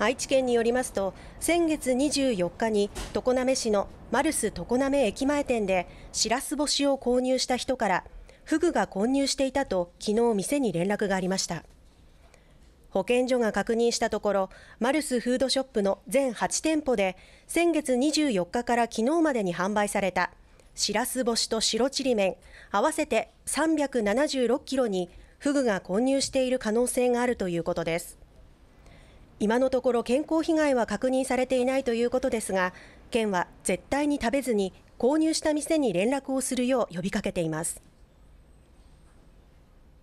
愛知県によりますと先月24日に常滑市のマルス常滑駅前店でしらす干しを購入した人からフグが混入していたと昨日店に連絡がありました保健所が確認したところマルスフードショップの全8店舗で先月24日から昨日までに販売されたしらす干しと白ちりめん合わせて376キロにフグが混入している可能性があるということです今のところ健康被害は確認されていないということですが県は絶対に食べずに購入した店に連絡をするよう呼びかけています